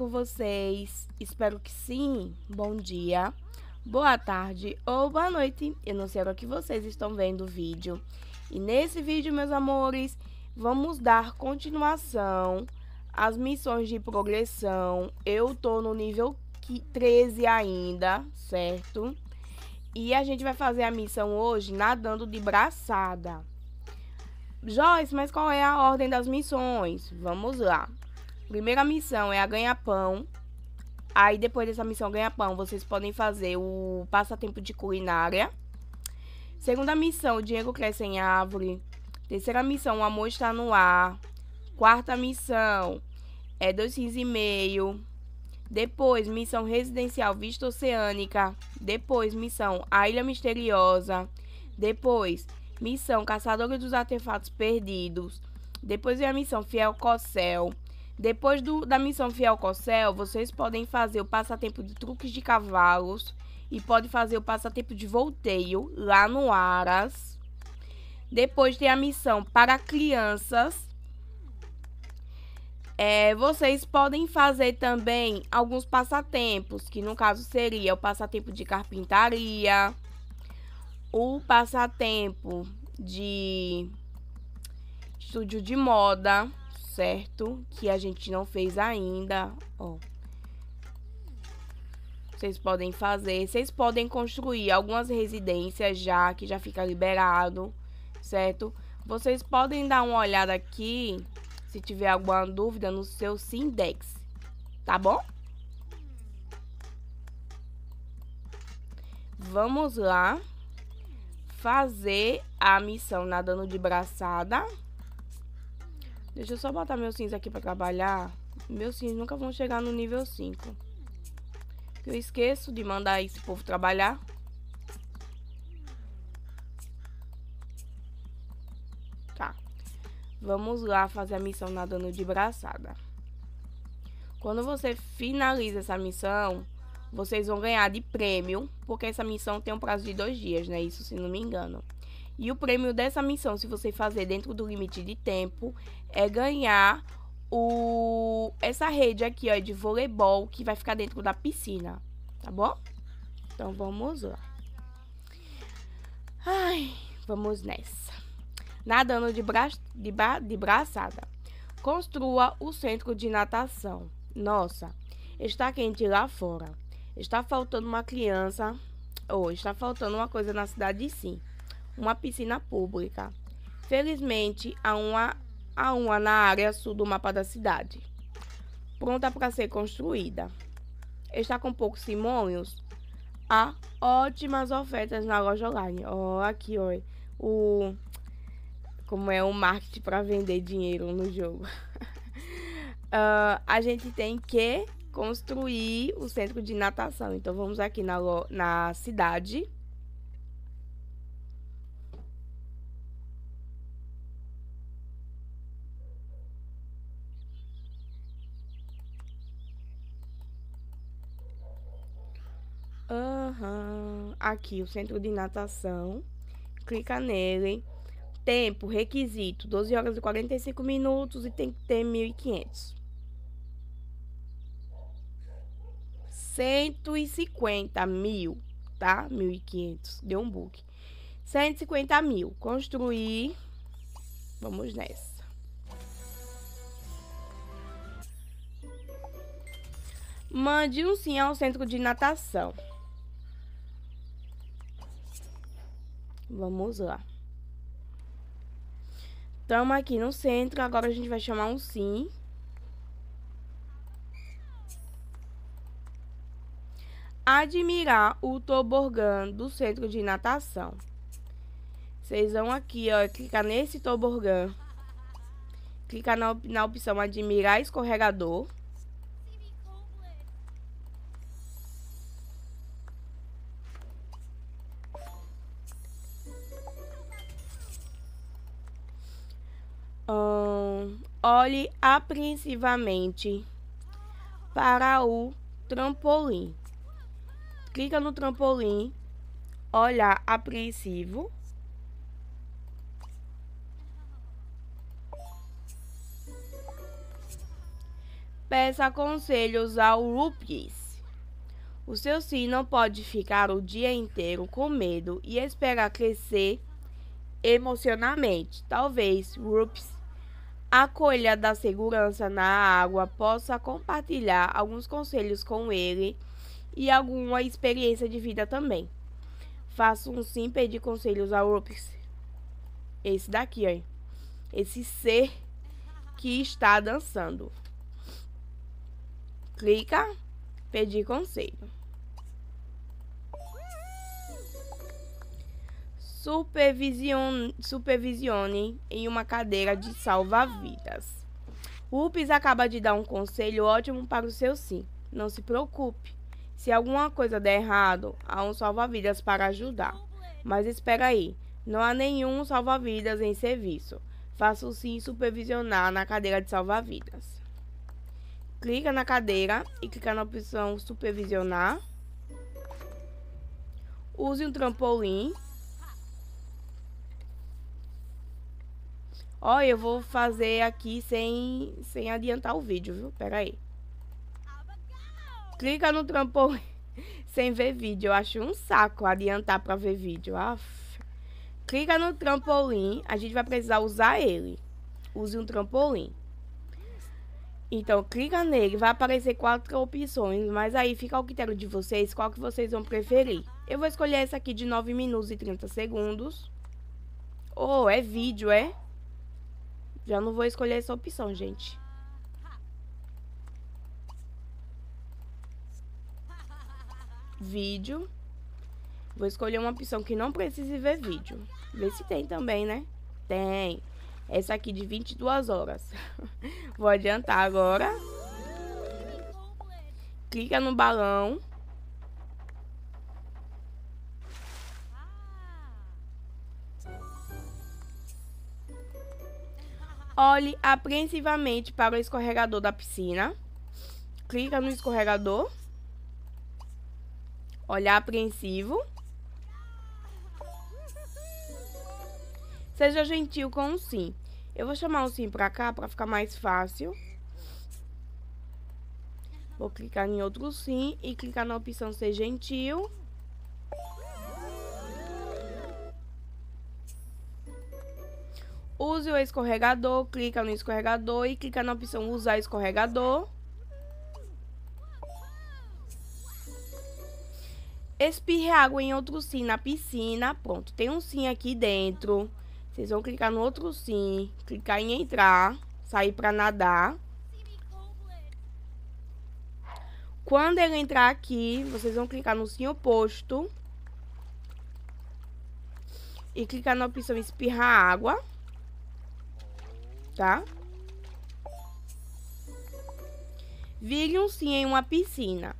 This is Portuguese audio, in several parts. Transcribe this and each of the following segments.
com vocês? Espero que sim. Bom dia, boa tarde ou boa noite. Eu não sei agora que vocês estão vendo o vídeo. E nesse vídeo, meus amores, vamos dar continuação às missões de progressão. Eu tô no nível 13 ainda, certo? E a gente vai fazer a missão hoje nadando de braçada. Joyce, mas qual é a ordem das missões? Vamos lá. Primeira missão é a ganha pão. Aí depois dessa missão ganha pão, vocês podem fazer o passatempo de culinária. Segunda missão, o dinheiro cresce em árvore. Terceira missão, o amor está no ar. Quarta missão é dois rins e meio. Depois, missão residencial Vista Oceânica. Depois, missão A Ilha Misteriosa. Depois, missão Caçadora dos Artefatos Perdidos. Depois vem a missão Fiel Cossel. Depois do, da missão Fiel Cossel, vocês podem fazer o passatempo de truques de cavalos e pode fazer o passatempo de volteio lá no Aras. Depois tem a missão para crianças. É, vocês podem fazer também alguns passatempos, que no caso seria o passatempo de carpintaria, o passatempo de estúdio de moda certo, que a gente não fez ainda. Ó. Vocês podem fazer, vocês podem construir algumas residências já, que já fica liberado, certo? Vocês podem dar uma olhada aqui, se tiver alguma dúvida, no seu Sindex, tá bom? Vamos lá fazer a missão nadando de braçada. Deixa eu só botar meus cinza aqui pra trabalhar. Meus cinza nunca vão chegar no nível 5. Eu esqueço de mandar esse povo trabalhar. Tá. Vamos lá fazer a missão nadando de braçada. Quando você finaliza essa missão, vocês vão ganhar de prêmio, porque essa missão tem um prazo de dois dias, né? Isso se não me engano. E o prêmio dessa missão, se você fazer dentro do limite de tempo, é ganhar o essa rede aqui, ó, de voleibol que vai ficar dentro da piscina, tá bom? Então vamos lá. Ai, vamos nessa. Nadando de, bra... de, bra... de braçada. Construa o centro de natação. Nossa, está quente lá fora. Está faltando uma criança. Ou oh, está faltando uma coisa na cidade, sim uma piscina pública. Felizmente, há uma, há uma na área sul do mapa da cidade, pronta para ser construída. Está com poucos simônios? Há ótimas ofertas na loja online. Ó, oh, aqui, ó. O, como é o marketing para vender dinheiro no jogo. uh, a gente tem que construir o centro de natação. Então vamos aqui na, na cidade Uhum. Aqui, o centro de natação. Clica nele. Tempo, requisito, 12 horas e 45 minutos e tem que ter 1.500. 150 mil, tá? 1.500, deu um bug. 150 mil, construir. Vamos nessa. Mande um sim ao centro de natação. Vamos lá. Estamos aqui no centro. Agora a gente vai chamar um sim. Admirar o tobogã do centro de natação. Vocês vão aqui, ó, clicar nesse tobogã. Clicar na, op na opção admirar escorregador. olhe apreensivamente para o trampolim. Clica no trampolim, olhar apreensivo. Peça conselhos ao Lupis. O seu sim não pode ficar o dia inteiro com medo e esperar crescer emocionalmente. Talvez Rupes a Colha da Segurança na Água possa compartilhar alguns conselhos com ele e alguma experiência de vida também. Faça um sim pedir conselhos ao Rupes. Esse daqui, ó. Esse ser que está dançando. Clica, pedir conselho. supervisione em uma cadeira de salva-vidas. Rupes acaba de dar um conselho ótimo para o seu sim. Não se preocupe. Se alguma coisa der errado, há um salva-vidas para ajudar. Mas espera aí, não há nenhum salva-vidas em serviço. Faça o sim supervisionar na cadeira de salva-vidas. Clica na cadeira e clica na opção supervisionar. Use um trampolim Ó, eu vou fazer aqui sem, sem adiantar o vídeo, viu? Pera aí. Clica no trampolim sem ver vídeo. Eu acho um saco adiantar pra ver vídeo. Aff. Clica no trampolim. A gente vai precisar usar ele. Use um trampolim. Então, clica nele. Vai aparecer quatro opções. Mas aí fica ao critério de vocês qual que vocês vão preferir. Eu vou escolher essa aqui de 9 minutos e 30 segundos. Oh, é vídeo, é? Já não vou escolher essa opção, gente. Vídeo. Vou escolher uma opção que não precise ver vídeo. Ver se tem também, né? Tem. Essa aqui de 22 horas. vou adiantar agora. Clica no balão. Olhe apreensivamente para o escorregador da piscina. Clica no escorregador. Olhar apreensivo. Seja gentil com um sim. Eu vou chamar um sim para cá para ficar mais fácil. Vou clicar em outro sim e clicar na opção ser gentil. Use o escorregador, clica no escorregador e clica na opção usar escorregador. Espirre água em outro sim na piscina. Pronto, tem um sim aqui dentro. Vocês vão clicar no outro sim, clicar em entrar, sair para nadar. Quando ele entrar aqui, vocês vão clicar no sim oposto e clicar na opção espirrar água tá? Viram-se em uma piscina.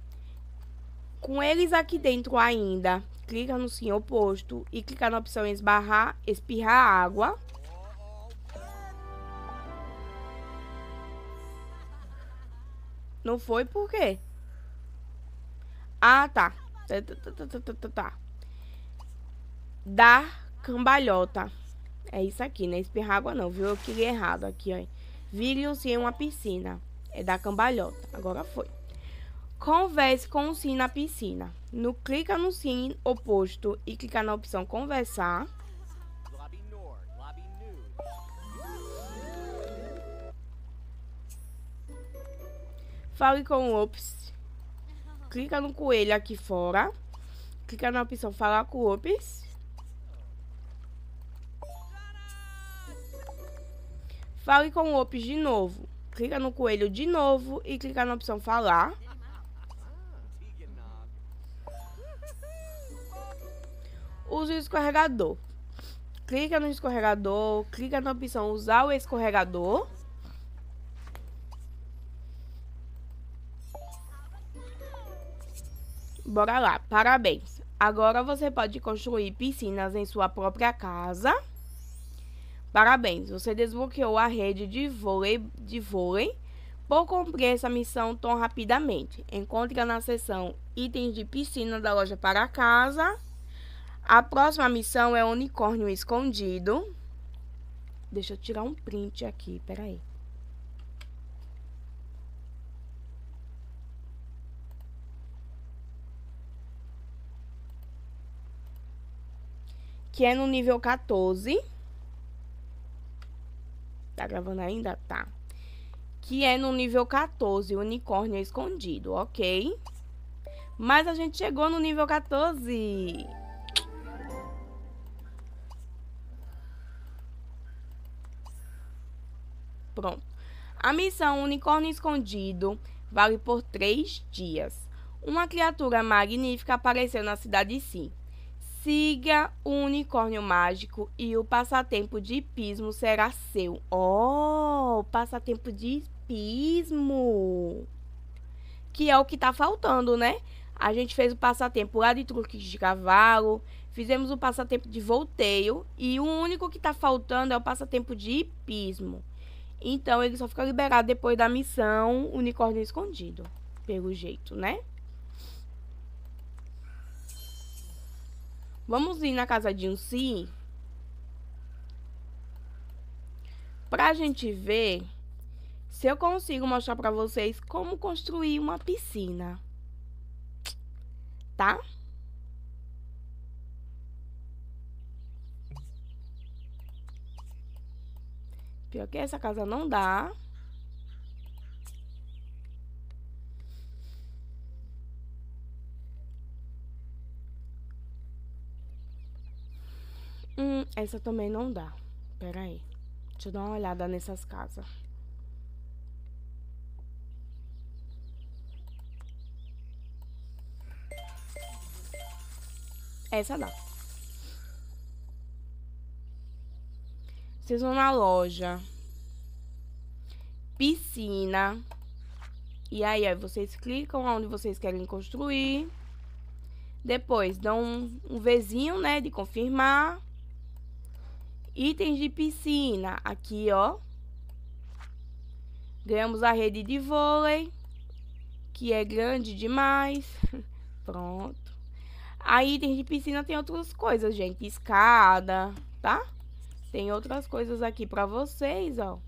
Com eles aqui dentro ainda, clica no sim oposto e clica na opção esbarrar, espirrar água. Não foi por quê? Ah, tá. Tá, tá, tá, tá, tá. tá, tá. Dar cambalhota. É isso aqui, né? Espirrágua não, viu? Eu queria errado aqui, ó. Vire-se em uma piscina. É da cambalhota. Agora foi. Converse com o sim na piscina. No clica no sim oposto e clica na opção conversar. Fale com o Ops. Clica no coelho aqui fora. Clica na opção falar com o Ops. Fale com o Ops de novo. Clica no coelho de novo e clica na opção falar. Use o escorregador. Clica no escorregador, clica na opção usar o escorregador. Bora lá, parabéns! Agora você pode construir piscinas em sua própria casa. Parabéns, você desbloqueou a rede de vôlei, de vôlei por cumprir essa missão tão rapidamente. Encontre na seção Itens de Piscina da loja para casa. A próxima missão é Unicórnio Escondido. Deixa eu tirar um print aqui, peraí. Que é no nível 14. Tá gravando ainda? Tá. Que é no nível 14, unicórnio é escondido, ok? Mas a gente chegou no nível 14. Pronto. A missão Unicórnio Escondido vale por três dias. Uma criatura magnífica apareceu na cidade de Siga o unicórnio mágico e o passatempo de hipismo será seu. Oh, passatempo de hipismo! Que é o que está faltando, né? A gente fez o passatempo lá de truques de cavalo, fizemos o passatempo de volteio e o único que está faltando é o passatempo de hipismo. Então ele só fica liberado depois da missão Unicórnio Escondido, pelo jeito, né? Vamos ir na casa de um sim. pra gente ver se eu consigo mostrar pra vocês como construir uma piscina. Tá? Pior que essa casa não dá. Essa também não dá. Pera aí. Deixa eu dar uma olhada nessas casas. Essa dá. Vocês vão na loja. Piscina. E aí, vocês clicam onde vocês querem construir. Depois dão um, um Vzinho, né? De confirmar. Itens de piscina, aqui, ó. Ganhamos a rede de vôlei, que é grande demais. Pronto. Aí, itens de piscina tem outras coisas, gente. Escada, tá? Tem outras coisas aqui pra vocês, ó.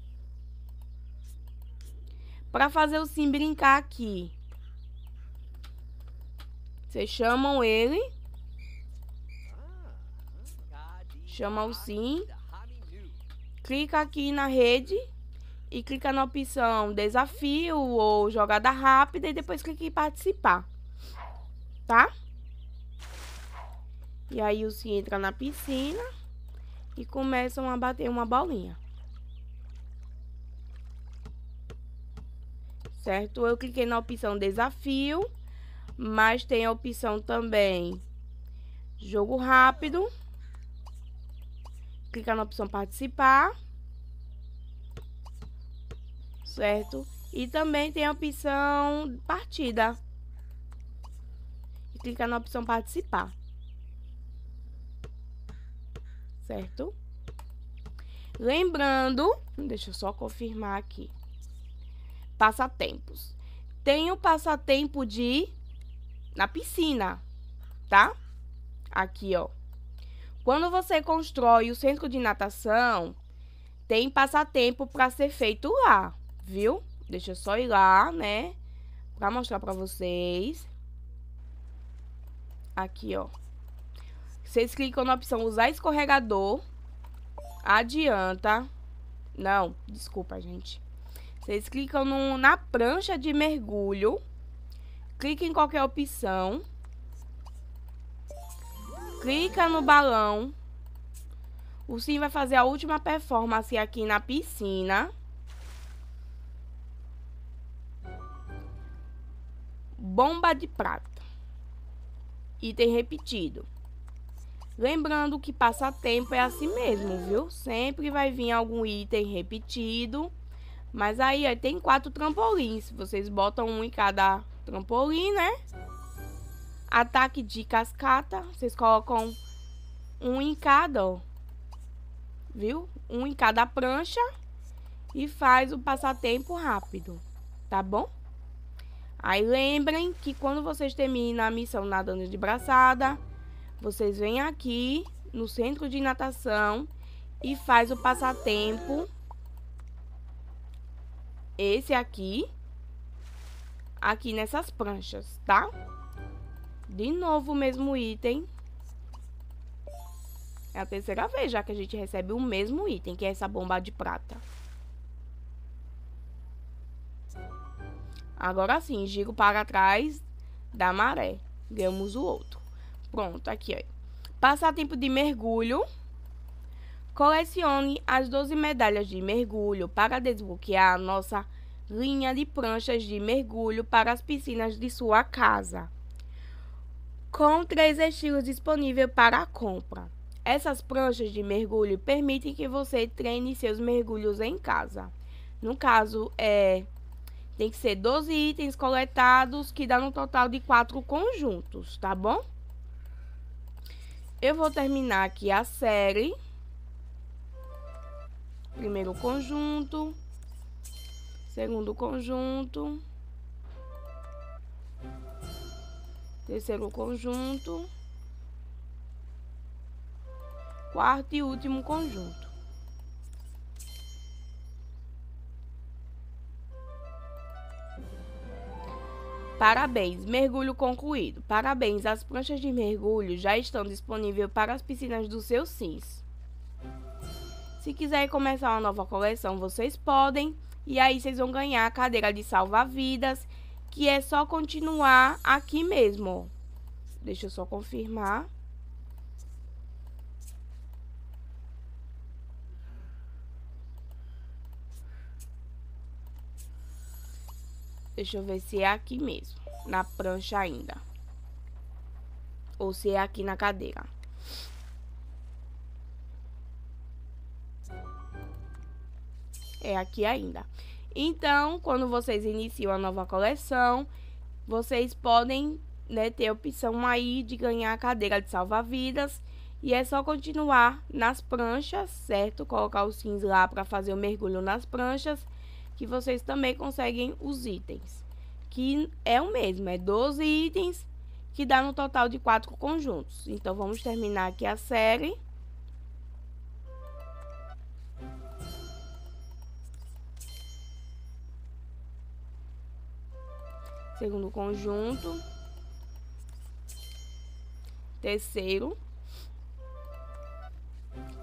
Pra fazer o sim brincar aqui. Vocês chamam ele Chama o sim. Clica aqui na rede e clica na opção desafio ou jogada rápida e depois clica em participar. Tá? E aí o sim entra na piscina e começam a bater uma bolinha. Certo? Eu cliquei na opção desafio, mas tem a opção também jogo rápido clicar na opção participar, certo? E também tem a opção partida. E clicar na opção participar. Certo? Lembrando, deixa eu só confirmar aqui. Passatempos. Tem o passatempo de na piscina, tá? Aqui, ó. Quando você constrói o centro de natação, tem passatempo para ser feito lá, viu? Deixa eu só ir lá, né? Para mostrar para vocês. Aqui, ó. Vocês clicam na opção usar escorregador. Adianta. Não, desculpa, gente. Vocês clicam no, na prancha de mergulho. clica em qualquer opção clica no balão. O Sim vai fazer a última performance aqui na piscina. Bomba de prata. Item repetido. Lembrando que passatempo é assim mesmo, viu? Sempre vai vir algum item repetido. Mas aí, aí tem quatro trampolins. Vocês botam um em cada trampolim, né? Ataque de cascata, vocês colocam um em cada, ó. Viu? Um em cada prancha e faz o passatempo rápido, tá bom? Aí lembrem que quando vocês terminam a missão nadando de braçada, vocês vêm aqui no centro de natação e faz o passatempo esse aqui aqui nessas pranchas, tá? De novo o mesmo item. É a terceira vez já que a gente recebe o mesmo item, que é essa bomba de prata. Agora sim, giro para trás da maré. Ganhamos o outro. Pronto, aqui, ó. Passatempo tempo de mergulho. Colecione as 12 medalhas de mergulho para desbloquear a nossa linha de pranchas de mergulho para as piscinas de sua casa com três estilos disponíveis para compra. Essas pranchas de mergulho permitem que você treine seus mergulhos em casa. No caso, é, tem que ser 12 itens coletados, que dá um total de quatro conjuntos, tá bom? Eu vou terminar aqui a série. Primeiro conjunto. Segundo conjunto. terceiro conjunto, quarto e último conjunto. Parabéns, mergulho concluído. Parabéns, as pranchas de mergulho já estão disponíveis para as piscinas do seu sims. Se quiserem começar uma nova coleção, vocês podem. E aí vocês vão ganhar a cadeira de salva-vidas que é só continuar aqui mesmo, ó. Deixa eu só confirmar. Deixa eu ver se é aqui mesmo, na prancha ainda. Ou se é aqui na cadeira. É aqui ainda. Então, quando vocês iniciam a nova coleção, vocês podem né, ter a opção aí de ganhar a cadeira de salva-vidas. E é só continuar nas pranchas, certo? Colocar os fins lá para fazer o mergulho nas pranchas, que vocês também conseguem os itens. Que é o mesmo, é 12 itens, que dá no total de 4 conjuntos. Então, vamos terminar aqui a série. segundo conjunto, terceiro,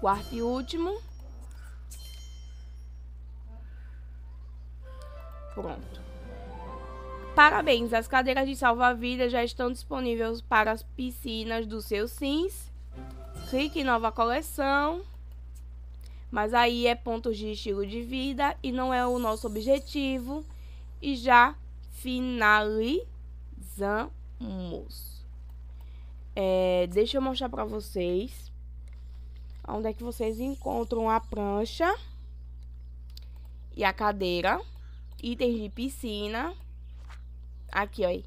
quarto e último. Pronto. Parabéns, as cadeiras de salva-vidas já estão disponíveis para as piscinas dos seus sims. Clique em nova coleção. Mas aí é pontos de estilo de vida e não é o nosso objetivo. E já finalizamos. É, deixa eu mostrar para vocês onde é que vocês encontram a prancha e a cadeira, itens de piscina. Aqui, ó.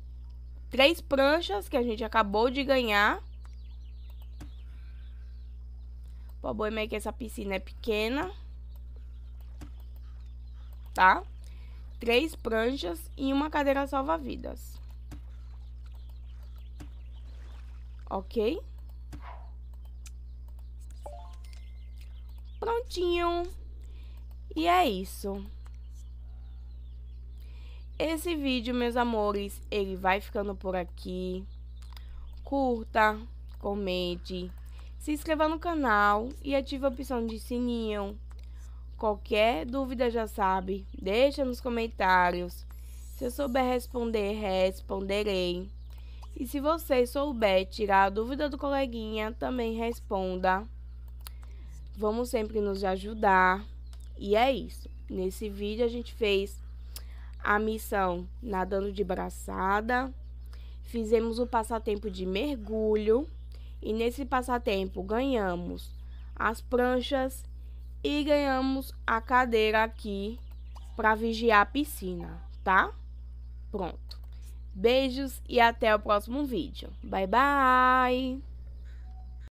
Três pranchas que a gente acabou de ganhar. O problema é que essa piscina é pequena. Tá? três pranchas e uma cadeira salva-vidas. Ok? Prontinho. E é isso. Esse vídeo, meus amores, ele vai ficando por aqui. Curta, comente, se inscreva no canal e ative a opção de sininho Qualquer dúvida já sabe, deixa nos comentários. Se eu souber responder, responderei. E se você souber tirar a dúvida do coleguinha, também responda. Vamos sempre nos ajudar. E é isso. Nesse vídeo a gente fez a missão nadando de braçada, fizemos o passatempo de mergulho e nesse passatempo ganhamos as pranchas e ganhamos a cadeira aqui para vigiar a piscina, tá? Pronto. Beijos e até o próximo vídeo. Bye, bye!